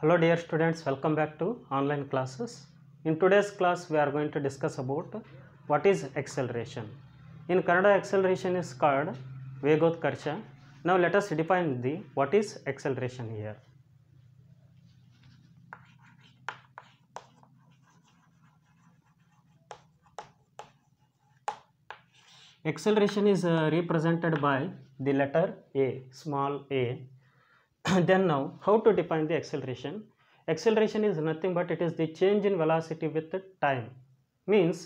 Hello dear students, welcome back to online classes. In today's class, we are going to discuss about what is acceleration. In Kannada, acceleration is called Vegoth karcha. Now let us define the what is acceleration here. Acceleration is uh, represented by the letter A, small a then now how to define the acceleration acceleration is nothing but it is the change in velocity with time means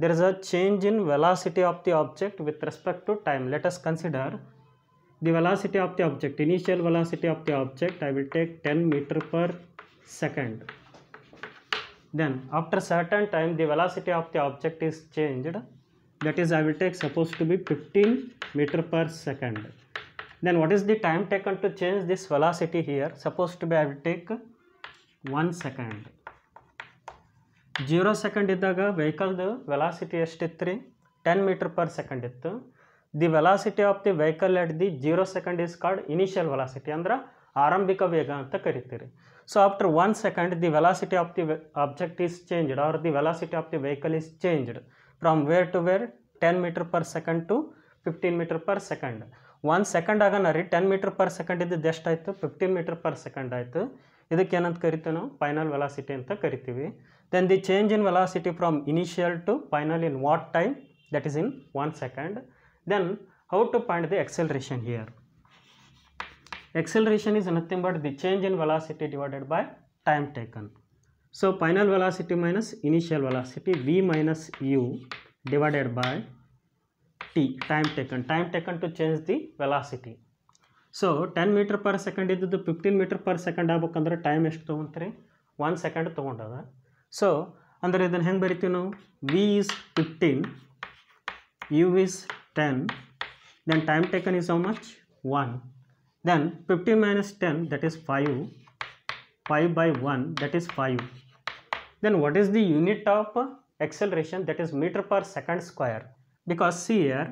there is a change in velocity of the object with respect to time let us consider the velocity of the object initial velocity of the object i will take 10 meter per second then after certain time the velocity of the object is changed that is i will take supposed to be 15 meter per second then what is the time taken to change this velocity here supposed to be I will take 1 second 0 ಇದ್ದಾಗ ವೆಹಿಕಲ್ದು velocity ಎಷ್ಟಿತ್ತು ರೀ ten metre per second ಇತ್ತು the velocity of the vehicle at the zero second is called initial velocity ಅಂದ್ರೆ ಆರಂಭಿಕ ವೇಗ ಅಂತ ಕರಿತೀರಿ so after one second the velocity of the object is changed or the velocity of the vehicle is changed from where to where ten metre per second to fifteen metre per second one second ರೀ ten metre per second ಇದ್ದು ಎಷ್ಟಾಯಿತು fifteen metre per second ಆಯಿತು ಇದಕ್ಕೇನಂತ ಕರಿತೀವಿ ನಾವು final velocity ಅಂತ ಕರಿತೀವಿ then the change in velocity from initial to final in what time that is in one second then how to point the acceleration here acceleration is nothing but the change in velocity divided by time taken so final velocity minus initial velocity V minus U divided by t time taken time taken to change the velocity so ten metre per second ಇದ್ದದ್ದು fifteen metre per second ಆಗ್ಬೇಕಂದ್ರೆ time ಎಷ್ಟು ತೊಗೊಂತೀರಿ one second ತೊಗೊಂಡದ so ಅಂದರೆ ಇದನ್ನು ಹೆಂಗೆ ಬರಿತೀವಿ ನಾವು V is fifteen U is ten then time taken is so much one then fifteen minus ten that is five five by one that is five then what is the unit of acceleration that is metre per second square because see here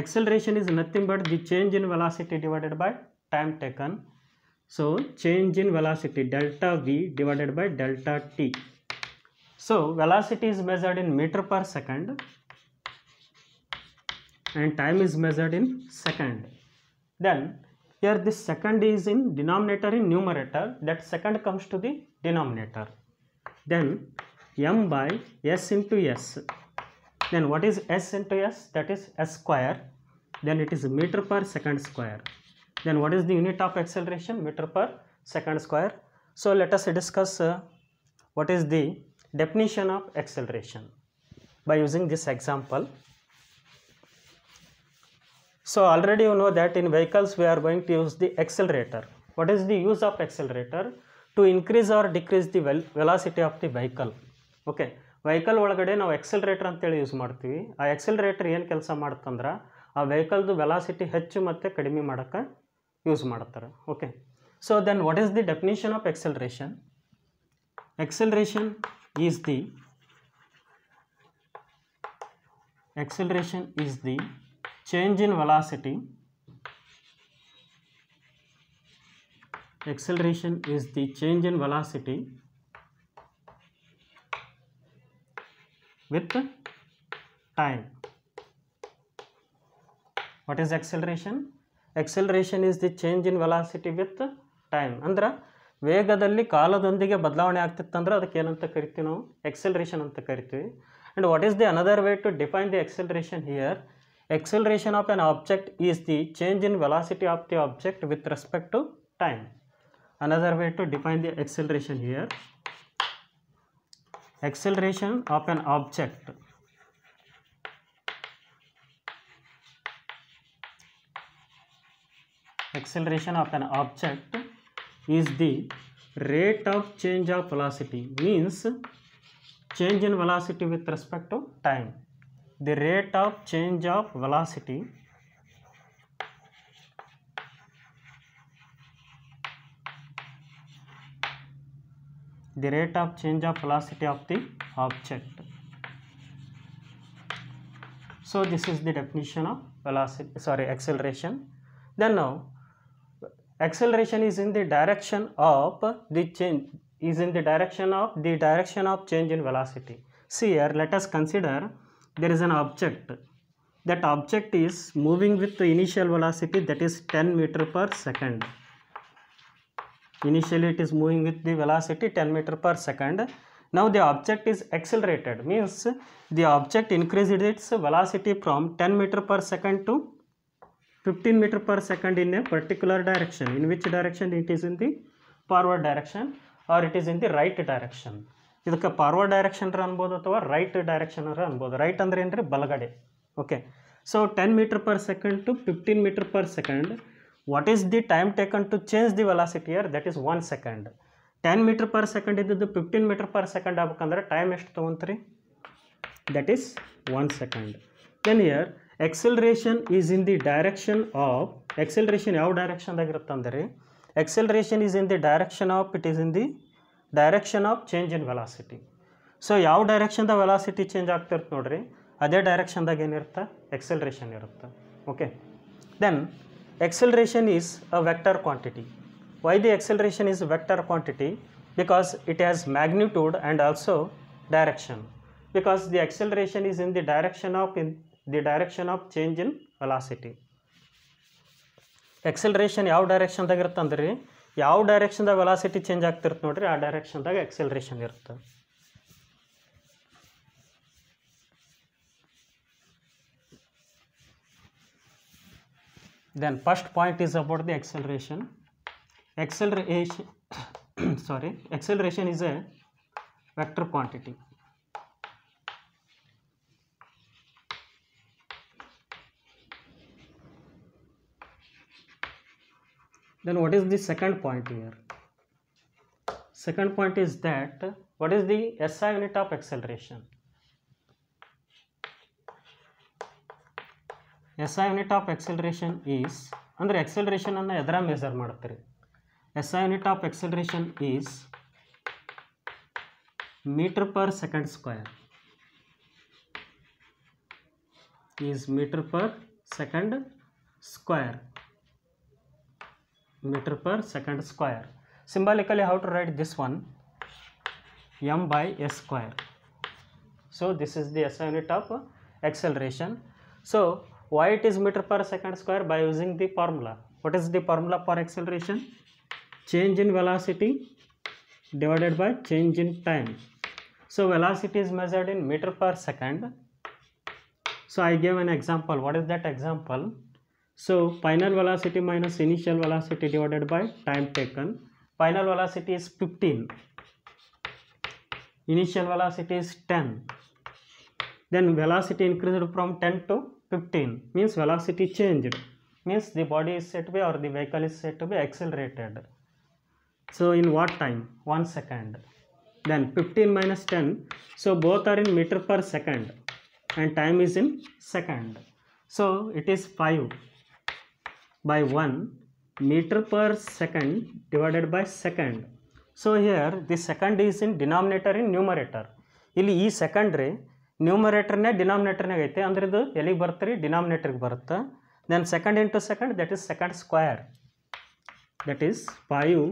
acceleration is nothing but the change in velocity divided by time taken so change in velocity delta v divided by delta t so velocity is measured in meter per second and time is measured in second then here this second is in denominator in numerator that second comes to the denominator then m by s into s then what is s into s that is s square then it is meter per second square then what is the unit of acceleration meter per second square so let us discuss uh, what is the definition of acceleration by using this example so already you know that in vehicles we are going to use the accelerator what is the use of accelerator to increase or decrease the velocity of the vehicle okay vehicle ಒಳಗಡೆ ನಾವು ಎಕ್ಸಲ್ರೇಟರ್ ಅಂತೇಳಿ use ಮಾಡ್ತೀವಿ ಆ ಎಕ್ಸಲ್ರೇಟರ್ ಏನು ಕೆಲಸ ಮಾಡ್ತಂದ್ರೆ ಆ ವೆಹಿಕಲ್ದು velocity ಹೆಚ್ಚು ಮತ್ತು ಕಡಿಮೆ ಮಾಡೋಕ್ಕೆ ಯೂಸ್ ಮಾಡ್ತಾರೆ okay so then what is the definition of acceleration acceleration is the acceleration is the change in velocity acceleration is the change in velocity with time what is acceleration acceleration is the change in velocity with time ಅಂದ್ರೆ ವೇಗದಲ್ಲಿ ಕಾಲದೊಂದಿಗೆ ಬದಲಾವಣೆ ಆಗ್ತಿತ್ತಂದ್ರೆ ಅದಕ್ಕೆ ಏನಂತ ಕರಿತೀವಿ ನಾವು acceleration ಅಂತ ಕರಿತೀವಿ and what is the another way to define the acceleration here acceleration of an object is the change in velocity of the object with respect to time another way to define the acceleration here acceleration of an object acceleration of an object is the rate of change of velocity means change in velocity with respect to time the rate of change of velocity the rate of change of velocity of the object. So this is the definition of velocity, sorry, acceleration. Then now, acceleration is in the direction of the change, is in the direction of the direction of change in velocity. See here, let us consider there is an object. That object is moving with the initial velocity that is 10 meter per second. Initially it is moving with the velocity 10 meter per second. Now the object is accelerated means the object increased its velocity from 10 meter per second to 15 meter per second in a particular direction. In which direction it is in the forward direction or it is in the right direction. ಇದಕ್ಕೆ forward direction ಅನ್ಬೋದು ಅಥವಾ right direction ಅನ್ಬೋದು right ಅಂದರೆ ಏನು ರೀ ಬಲಗಡೆ okay so ten metre per second to fifteen metre per second what is the time taken to change the velocity here that is one second ten metre per second ಇದ್ದದ್ದು fifteen metre per second ಆಗ್ಬೇಕಂದ್ರೆ time ಎಷ್ಟು ತೊಗೊಂತ್ರಿ that is one second then here acceleration is in the direction of acceleration ಯಾವ ಇರುತ್ತೆ ಅಂದರೆ acceleration is in the direction of it is in the direction of change in velocity so ಯಾವ ಡೈರೆಕ್ಷನ್ದ velocity change ಆಗ್ತಿರುತ್ತೆ ನೋಡ್ರಿ ಅದೇ ಡೈರೆಕ್ಷನ್ದಾಗ ಏನಿರುತ್ತೆ acceleration ಇರುತ್ತೆ okay then acceleration is a vector quantity. Why the acceleration is vector quantity? Because it has magnitude and also direction. Because the acceleration is in the direction of in the direction of change in velocity. Acceleration acceleration ಯಾವ ಡೈರೆಕ್ಷನ್ದಾಗ ಇರುತ್ತೆ ಅಂದ್ರೆ ಯಾವ ಡೈರೆಕ್ಷನ್ದಾಗ velocity change ಆಗ್ತಿರುತ್ತೆ ನೋಡ್ರಿ direction ಡೈರೆಕ್ಷನ್ದಾಗ acceleration ಇರುತ್ತೆ then first point is about the acceleration acceleration sorry acceleration is a vector quantity then what is the second point here second point is that what is the SI unit of acceleration SI unit of acceleration is अंदर acceleration अन्न यदरा measure माड़त्तिर SI unit of acceleration is meter per second square is meter per second square meter per second square symbolically how to write this one m by s square so this is the SI unit of acceleration so why it is meter per second square by using the formula what is the formula for acceleration change in velocity divided by change in time so velocity is measured in meter per second so i gave an example what is that example so final velocity minus initial velocity divided by time taken final velocity is 15 initial velocity is 10 then velocity increased from 10 to 15 means velocity changed means the body is said to be or the vehicle is said to be accelerated so in what time one second then 15 minus 10 so both are in meter per second and time is in second so it is 5 by 1 meter per second divided by second so here the second is in denominator in numerator e second re ನ್ಯೂಮರೇಟರ್ನೇ ಡಿನಾಮಿನೇಟರ್ನಾಗ ಐತೆ ಅಂದ್ರೆ ಇದು ಎಲ್ಲಿಗೆ ಬರುತ್ತೆ ರೀ ಡಿನಾಮಿನೇಟರ್ಗೆ ಬರುತ್ತೆ then second into second that is second square that is five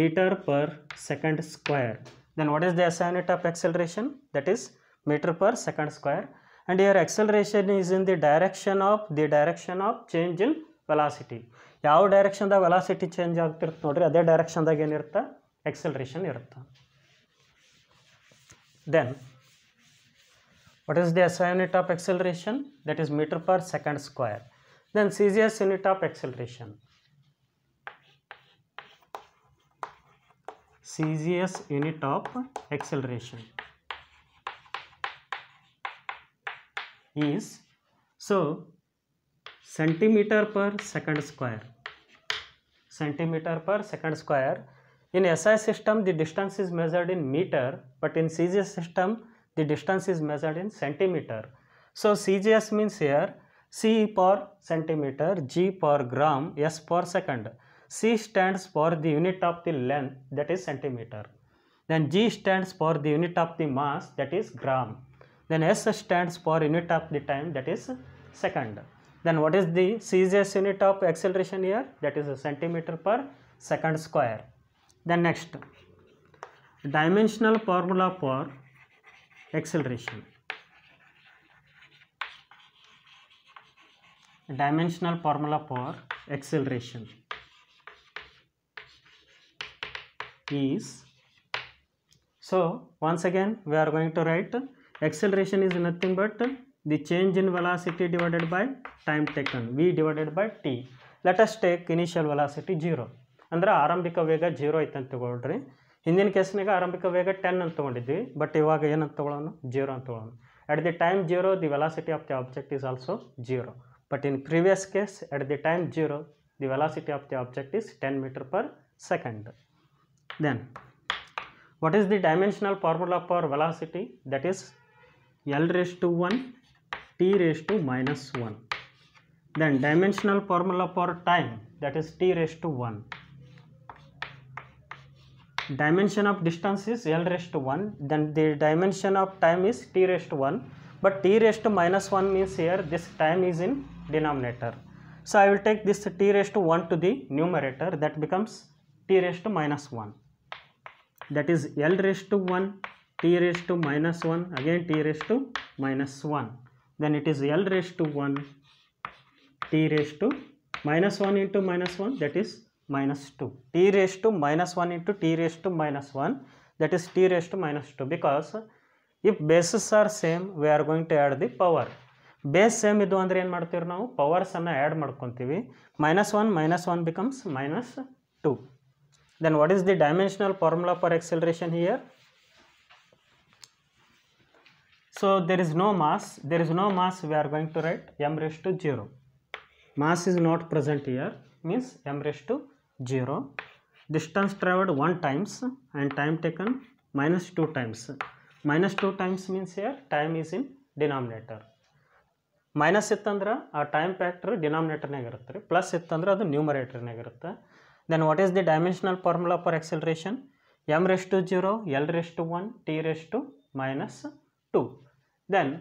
metre per second square then what is the unit of acceleration that is metre per second square and your acceleration is in the direction of the direction of change in velocity ಯಾವ ಡೈರೆಕ್ಷನ್ದಾಗ velocity change ಆಗ್ತಿರುತ್ತೆ ನೋಡ್ರಿ ಅದೇ ಡೈರೆಕ್ಷನ್ದಾಗ ಏನಿರುತ್ತೆ acceleration ಇರುತ್ತೆ then What is the SI unit of acceleration? That is meter per second square. Then CGS unit of acceleration. CGS unit of acceleration is so centimeter per second square centimeter per second square in SI system the distance is measured in meter but in CGS system the distance is measured in centimeter. So CGS means here C per centimeter, G per gram, S per second. C stands for the unit of the length that is centimeter. Then G stands for the unit of the mass that is gram. Then S stands for unit of the time that is second. Then what is the CGS unit of acceleration here? That is a centimeter per second square. Then next, dimensional formula for acceleration dimensional formula for acceleration is so once again we are going to write acceleration is nothing but the change in velocity divided by time taken we divided by T let us take initial velocity zero अंदर आरंभिक वेग zero ऐतंत तक ಹಿಂದಿನ ಕೇಸ್ನಾಗ ಆರಂಭಿಕ ವೇಗ ten ಅಂತ ತೊಗೊಂಡಿದ್ವಿ but ಇವಾಗ ಏನಂತ ತೊಗೊಳ್ಳೋಣ ಜೀರೋ ಅಂತ ತೊಗೊಳ್ಳೋಣ at the time zero the velocity of the object is also zero but in previous case at the time zero the velocity of the object is ten metre per second then what is the dimensional formula for velocity that is l raised to 1 t raised to minus 1 then dimensional formula for time that is t raised to 1 dimension of distance is l raised to 1 then the dimension of time is t raised to 1 but t raised to minus 1 means here this time is in denominator so i will take this t raised to 1 to the numerator that becomes t raised to minus 1 that is l raised to 1 t raised to minus 1 again t raised to minus 1 then it is l raised to 1 t raised to minus 1 into minus 1 that is minus 2 t raised to minus 1 into t raised to minus 1 that is t raised to minus 2 because if bases are same we are going to add the power base same idu andre en maartiru now powers anna add maadkontivi minus 1 minus 1 becomes minus 2 then what is the dimensional formula for acceleration here so there is no mass there is no mass we are going to write m raised to 0 mass is not present here means m raised to zero distance travelled one times and time taken minus 2 times minus two times means here time is in denominator minus ಇತ್ತಂದ್ರೆ ಆ time factor ಡಿನಾಮಿನೇಟರ್ನಾಗ ಇರುತ್ತೆ ರೀ plus ಇತ್ತಂದ್ರೆ ಅದು ನ್ಯೂಮರೇಟರ್ನಾಗ ಇರುತ್ತೆ then what is the dimensional formula for acceleration M raise to zero L raise to one T raise to minus two then